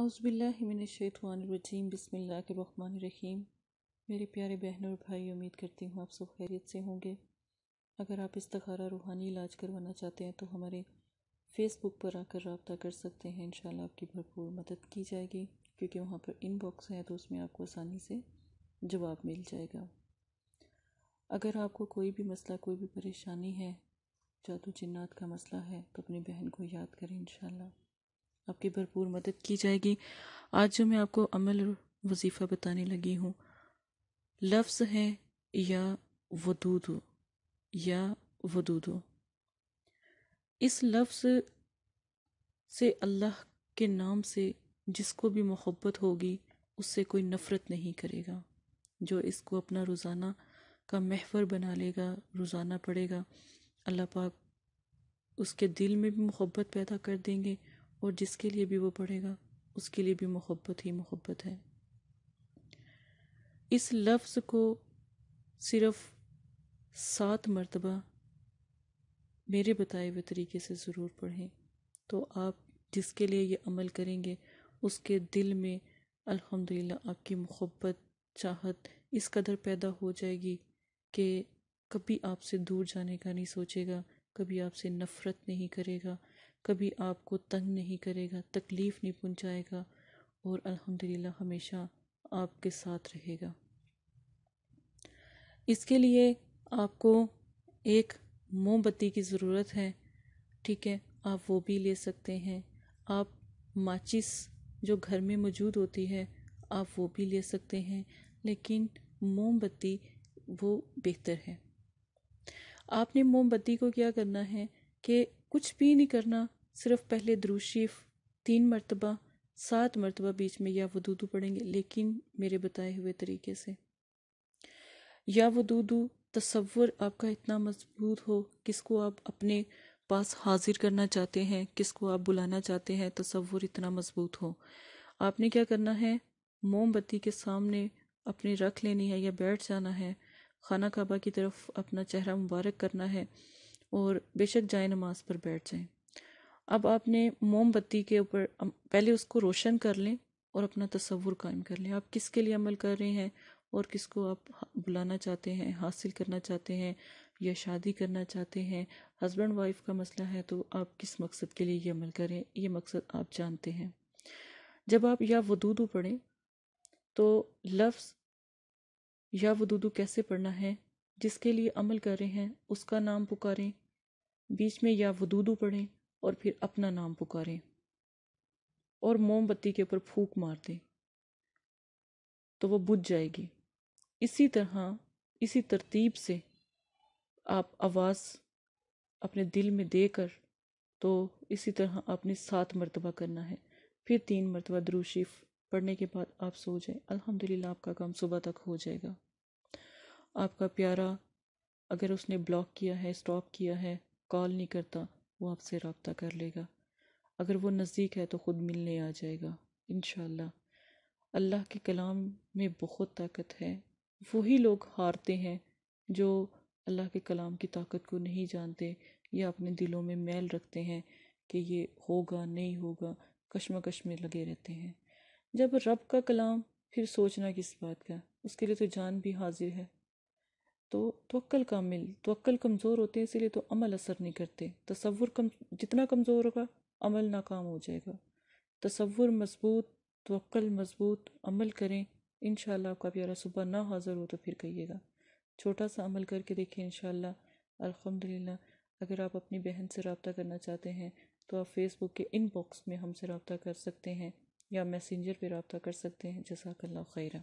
अज़बिल्लिमिनशैतवानरजीम रहीम मेरे प्यारे बहनों और भाई उम्मीद करती हूँ आप सब खैरियत से होंगे अगर आप इस तखारा रूहानी इलाज करवाना चाहते हैं तो हमारे फेसबुक पर आकर रबता कर सकते हैं इन आपकी भरपूर मदद की जाएगी क्योंकि वहाँ पर इनबॉक्स है तो उसमें आपको आसानी से जवाब मिल जाएगा अगर आपको कोई भी मसला कोई भी परेशानी है जादू जन्ात का मसला है तो अपनी बहन को याद करें शाला आपकी भरपूर मदद की जाएगी आज जो मैं आपको अमल और वजीफ़ा बताने लगी हूँ लफ्ज़ है या वदूद या वदूद इस लफ्ज़ से अल्लाह के नाम से जिसको भी मोहब्बत होगी उससे कोई नफ़रत नहीं करेगा जो इसको अपना रोज़ाना का महवर बना लेगा रोज़ाना पड़ेगा अल्लाह पाक उसके दिल में भी मोहब्बत पैदा कर देंगे और जिसके लिए भी वो पढ़ेगा उसके लिए भी मोहब्बत ही मोहब्बत है इस लफ्ज़ को सिर्फ सात मरतबा मेरे बताए हुए तरीके से ज़रूर पढ़ें तो आप जिसके लिए ये अमल करेंगे उसके दिल में अल्हम्दुलिल्लाह आपकी मोहब्बत चाहत इस कदर पैदा हो जाएगी कि कभी आपसे दूर जाने का नहीं सोचेगा कभी आपसे नफ़रत नहीं करेगा कभी आपको तंग नहीं करेगा तकलीफ़ नहीं पहुंचाएगा और अल्हम्दुलिल्लाह हमेशा आपके साथ रहेगा इसके लिए आपको एक मोमबत्ती की ज़रूरत है ठीक है आप वो भी ले सकते हैं आप माचिस जो घर में मौजूद होती है आप वो भी ले सकते हैं लेकिन मोमबत्ती वो बेहतर है आपने मोमबत्ती को क्या करना है कि कुछ भी नहीं करना सिर्फ पहले द्रूशीफ तीन मरतबा सात मरतबा बीच में या वदूदू पढ़ेंगे लेकिन मेरे बताए हुए तरीके से या वदूदू तस्वर आपका इतना मजबूत हो किसको आप अपने पास हाजिर करना चाहते हैं किसको आप बुलाना चाहते हैं तस्वर इतना मजबूत हो आपने क्या करना है मोमबत्ती के सामने अपनी रख लेनी है या बैठ जाना है खाना काबा की तरफ अपना चेहरा मुबारक करना है और बेशक जाए नमाज पर बैठ जाएं अब आपने मोमबत्ती के ऊपर पहले उसको रोशन कर लें और अपना तस्वुर कायम कर लें आप किसके लिए अमल कर रहे हैं और किसको आप बुलाना चाहते हैं हासिल करना चाहते हैं या शादी करना चाहते हैं हस्बैंड वाइफ का मसला है तो आप किस मकसद के लिए ये अमल करें ये मकसद आप जानते हैं जब आप या वदूदू पढ़ें तो लफ्ज़ या वदूदू कैसे पढ़ना है जिसके लिए अमल कर रहे हैं उसका नाम पुकारें बीच में या वदूदू पढ़ें और फिर अपना नाम पुकारें और मोमबत्ती के ऊपर फूक मार दें तो वो बुझ जाएगी इसी तरह इसी तरतीब से आप आवाज़ अपने दिल में देकर तो इसी तरह आपने सात मरतबा करना है फिर तीन मरतबा द्रूशीफ पढ़ने के बाद आप सो जाएं अल्हम्दुलिल्लाह आपका काम सुबह तक हो जाएगा आपका प्यारा अगर उसने ब्लॉक किया है स्टॉप किया है कॉल नहीं करता वो आपसे रबता कर लेगा अगर वो नज़दीक है तो ख़ुद मिलने आ जाएगा इन अल्लाह के कलाम में बहुत ताकत है वही लोग हारते हैं जो अल्लाह के कलाम की ताकत को नहीं जानते या अपने दिलों में मैल रखते हैं कि ये होगा नहीं होगा कश्मकश में लगे रहते हैं जब रब का कलाम फिर सोचना किस बात का उसके लिए तो जान भी हाजिर है तो तवक्ल कामिल तोल कमज़ोर होते हैं इसीलिए तो अमल असर नहीं करते तस्वुर कम जितना कमज़ोर होगा अमल नाकाम हो जाएगा तस्वुर मजबूत तोल मजबूत अमल करें इन आपका प्यारा सुबह ना हाज़िर हो तो फिर कहिएगा छोटा सा अमल करके देखें इन अलहमदिल्ला अगर आप अपनी बहन से रबता करना चाहते हैं तो आप फेसबुक के इनबॉक्स में हमसे रबता कर सकते हैं या मैसेंजर पर रबता कर सकते हैं जैसा जसाकल्ला खैरा